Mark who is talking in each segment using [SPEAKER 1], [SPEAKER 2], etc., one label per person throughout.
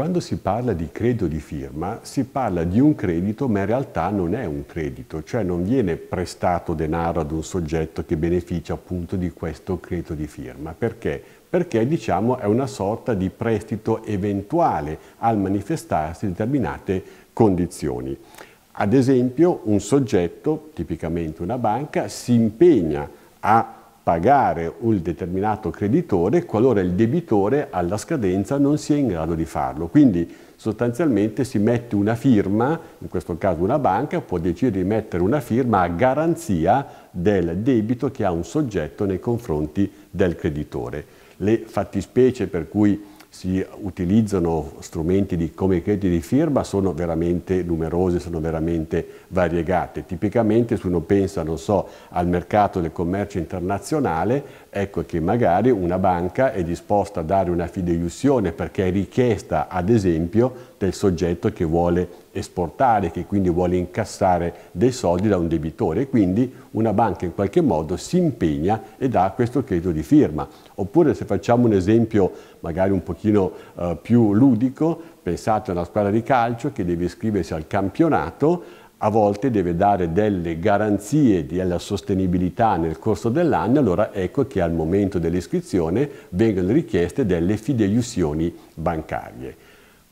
[SPEAKER 1] Quando si parla di credito di firma, si parla di un credito, ma in realtà non è un credito, cioè non viene prestato denaro ad un soggetto che beneficia appunto di questo credito di firma. Perché? Perché diciamo è una sorta di prestito eventuale al manifestarsi di determinate condizioni. Ad esempio un soggetto, tipicamente una banca, si impegna a pagare un determinato creditore qualora il debitore alla scadenza non sia in grado di farlo. Quindi sostanzialmente si mette una firma, in questo caso una banca può decidere di mettere una firma a garanzia del debito che ha un soggetto nei confronti del creditore. Le fattispecie per cui si utilizzano strumenti di, come i crediti di firma sono veramente numerose, sono veramente variegate. Tipicamente se uno pensa, so, al mercato del commercio internazionale, ecco che magari una banca è disposta a dare una fideiussione perché è richiesta, ad esempio, del soggetto che vuole esportare, che quindi vuole incassare dei soldi da un debitore e quindi una banca in qualche modo si impegna e dà questo credito di firma. Oppure se facciamo un esempio magari un pochino eh, più ludico, pensate a una squadra di calcio che deve iscriversi al campionato, a volte deve dare delle garanzie della sostenibilità nel corso dell'anno, allora ecco che al momento dell'iscrizione vengono richieste delle fideiussioni bancarie.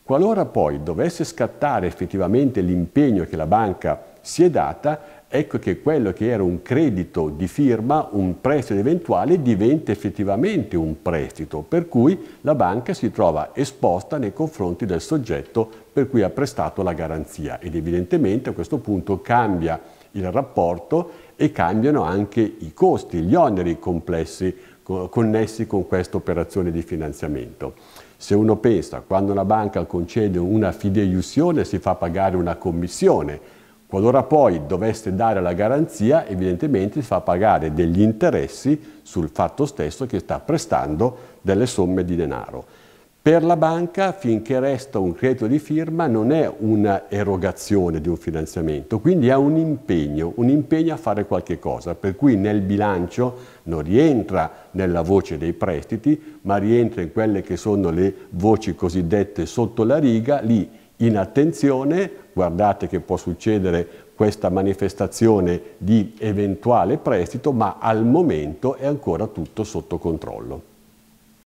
[SPEAKER 1] Qualora poi dovesse scattare effettivamente l'impegno che la banca si è data, ecco che quello che era un credito di firma, un prestito eventuale, diventa effettivamente un prestito, per cui la banca si trova esposta nei confronti del soggetto per cui ha prestato la garanzia ed evidentemente a questo punto cambia il rapporto e cambiano anche i costi, gli oneri complessi connessi con questa operazione di finanziamento. Se uno pensa, quando una banca concede una fideiussione si fa pagare una commissione, qualora poi dovesse dare la garanzia evidentemente si fa pagare degli interessi sul fatto stesso che sta prestando delle somme di denaro. Per la banca, finché resta un credito di firma, non è un'erogazione di un finanziamento, quindi è un impegno, un impegno a fare qualche cosa, per cui nel bilancio non rientra nella voce dei prestiti, ma rientra in quelle che sono le voci cosiddette sotto la riga, lì in attenzione, guardate che può succedere questa manifestazione di eventuale prestito, ma al momento è ancora tutto sotto controllo.